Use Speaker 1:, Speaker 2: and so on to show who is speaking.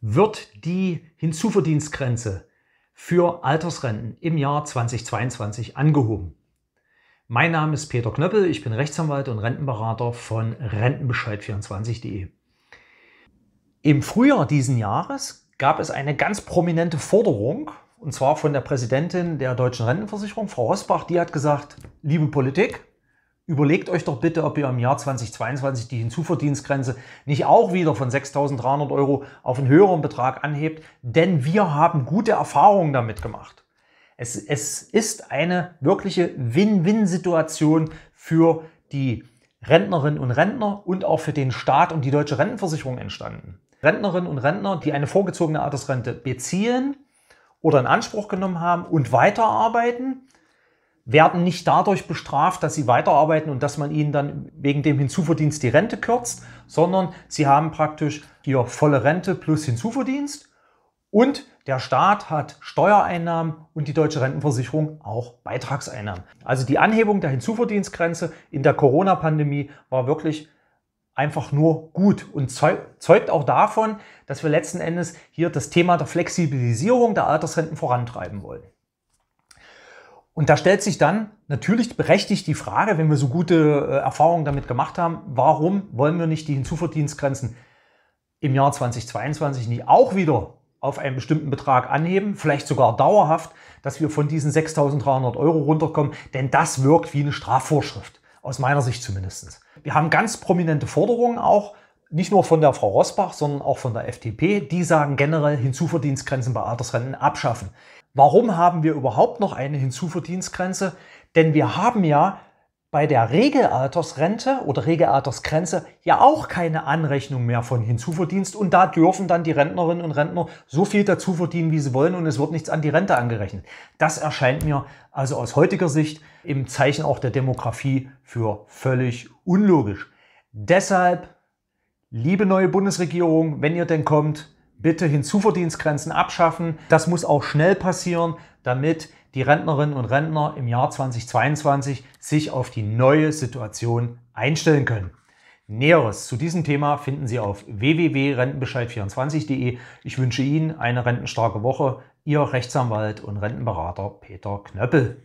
Speaker 1: wird die Hinzuverdienstgrenze für Altersrenten im Jahr 2022 angehoben. Mein Name ist Peter Knöppel, ich bin Rechtsanwalt und Rentenberater von Rentenbescheid24.de. Im Frühjahr diesen Jahres gab es eine ganz prominente Forderung, und zwar von der Präsidentin der Deutschen Rentenversicherung, Frau Rosbach, die hat gesagt, liebe Politik, Überlegt euch doch bitte, ob ihr im Jahr 2022 die Hinzuverdienstgrenze nicht auch wieder von 6.300 Euro auf einen höheren Betrag anhebt, denn wir haben gute Erfahrungen damit gemacht. Es, es ist eine wirkliche Win-Win-Situation für die Rentnerinnen und Rentner und auch für den Staat und die deutsche Rentenversicherung entstanden. Rentnerinnen und Rentner, die eine vorgezogene Altersrente beziehen oder in Anspruch genommen haben und weiterarbeiten, werden nicht dadurch bestraft, dass sie weiterarbeiten und dass man ihnen dann wegen dem Hinzuverdienst die Rente kürzt, sondern sie haben praktisch hier volle Rente plus Hinzuverdienst und der Staat hat Steuereinnahmen und die deutsche Rentenversicherung auch Beitragseinnahmen. Also die Anhebung der Hinzuverdienstgrenze in der Corona-Pandemie war wirklich einfach nur gut und zeugt auch davon, dass wir letzten Endes hier das Thema der Flexibilisierung der Altersrenten vorantreiben wollen. Und da stellt sich dann natürlich berechtigt die Frage, wenn wir so gute äh, Erfahrungen damit gemacht haben, warum wollen wir nicht die Hinzuverdienstgrenzen im Jahr 2022 nicht auch wieder auf einen bestimmten Betrag anheben, vielleicht sogar dauerhaft, dass wir von diesen 6.300 Euro runterkommen, denn das wirkt wie eine Strafvorschrift, aus meiner Sicht zumindest. Wir haben ganz prominente Forderungen auch, nicht nur von der Frau Rosbach, sondern auch von der FDP, die sagen generell Hinzuverdienstgrenzen bei Altersrenten abschaffen. Warum haben wir überhaupt noch eine Hinzuverdienstgrenze? Denn wir haben ja bei der Regelaltersrente oder Regelaltersgrenze ja auch keine Anrechnung mehr von Hinzuverdienst und da dürfen dann die Rentnerinnen und Rentner so viel dazu verdienen, wie sie wollen und es wird nichts an die Rente angerechnet. Das erscheint mir also aus heutiger Sicht im Zeichen auch der Demografie für völlig unlogisch. Deshalb, liebe neue Bundesregierung, wenn ihr denn kommt, bitte Hinzuverdienstgrenzen abschaffen. Das muss auch schnell passieren, damit die Rentnerinnen und Rentner im Jahr 2022 sich auf die neue Situation einstellen können. Näheres zu diesem Thema finden Sie auf www.rentenbescheid24.de. Ich wünsche Ihnen eine rentenstarke Woche. Ihr Rechtsanwalt und Rentenberater Peter Knöppel.